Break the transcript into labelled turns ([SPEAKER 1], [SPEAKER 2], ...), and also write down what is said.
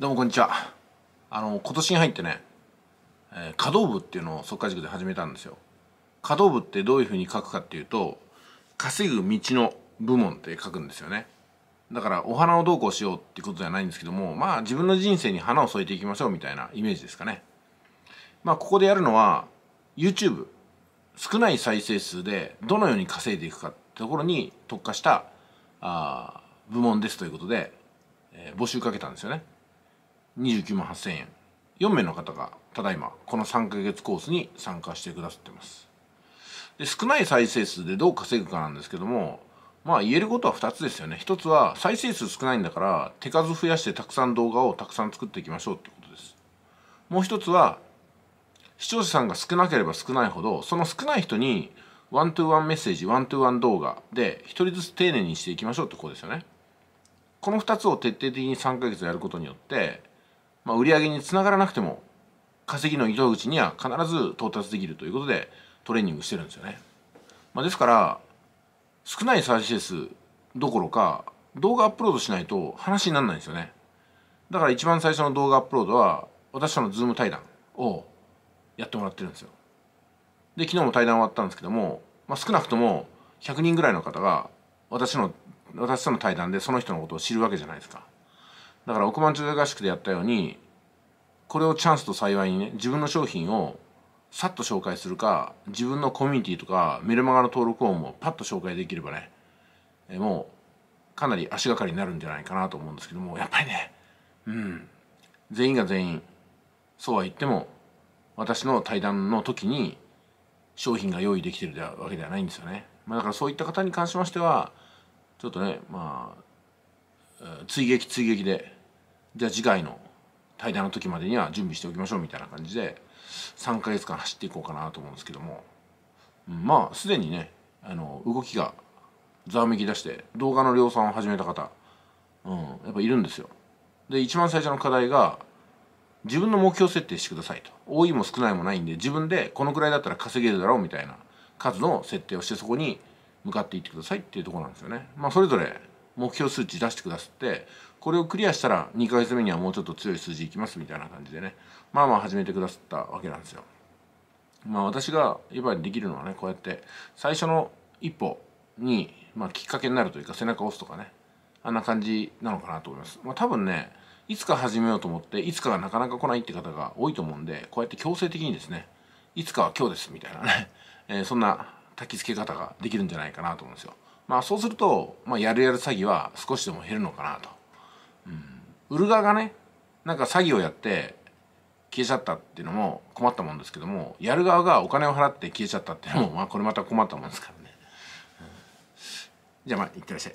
[SPEAKER 1] どうもこんにちはあの今年に入ってね、えー、可動部っていうのを即稼塾で始めたんですよ可動部ってどういうふうに書くかっていうと稼ぐ道の部門って書くんですよねだからお花をどうこうしようってことじゃないんですけどもまあ自分の人生に花を添えていきましょうみたいなイメージですかねまあここでやるのは YouTube 少ない再生数でどのように稼いでいくかってところに特化したあ部門ですということで、えー、募集かけたんですよね29万8000円4名の方がただいまこの3ヶ月コースに参加してくださってますで少ない再生数でどう稼ぐかなんですけどもまあ言えることは2つですよね1つは再生数少ないんだから手数増やしてたくさん動画をたくさん作っていきましょうってことですもう1つは視聴者さんが少なければ少ないほどその少ない人にワントゥーワンメッセージワントゥーワン動画で1人ずつ丁寧にしていきましょうってことですよねこの2つを徹底的に3ヶ月やることによってまあ、売り上げにつながらなくても稼ぎの糸口には必ず到達できるということでトレーニングしてるんですよね。まあ、ですから少ない再生数どころか動画アップロードしないと話にならないんですよね。だから一番最初の動画アップロードは私とのズーム対談をやってもらってるんですよ。で昨日も対談終わったんですけども、まあ、少なくとも100人ぐらいの方が私の私との対談でその人のことを知るわけじゃないですか。だから億万長者合宿でやったようにこれをチャンスと幸いにね自分の商品をさっと紹介するか自分のコミュニティとかメルマガの登録音もパッと紹介できればねもうかなり足がかりになるんじゃないかなと思うんですけどもやっぱりねうん全員が全員そうは言っても私の対談の時に商品が用意できてるわけではないんですよね。まあ、だからそういった方に関しましてはちょっとねまあ追撃追撃でじゃあ次回の対談の時までには準備しておきましょうみたいな感じで3ヶ月間走っていこうかなと思うんですけども、うん、まあすでにねあの動きがざわめき出して動画の量産を始めた方、うん、やっぱいるんですよ。で一番最初の課題が自分の目標設定してくださいと多いも少ないもないんで自分でこのくらいだったら稼げるだろうみたいな数の設定をしてそこに向かっていってくださいっていうとこなんですよね。まあ、それぞれ目標数値出してくださってこれをクリアしたら2ヶ月目にはもうちょっと強い数字いきますみたいな感じでねまあまあ始めてくださったわけなんですよ。まあ私が今できるのはねこうやって最初の一歩に、まあ、きっかけになるというか背中を押すとかねあんな感じなのかなと思います。まあ、多分ねいつか始めようと思っていつかがなかなか来ないって方が多いと思うんでこうやって強制的にですねいつかは今日ですみたいなね、えー、そんな焚き付け方ができるんじゃないかなと思うんですよ。まあ、そうすると、まあ、やるやる詐欺は少しでも減るのかなと、うん、売る側がねなんか詐欺をやって消えちゃったっていうのも困ったもんですけどもやる側がお金を払って消えちゃったっていうのも、まあ、これまた困ったもんですからね、うん、じゃあまあいってらっしゃい。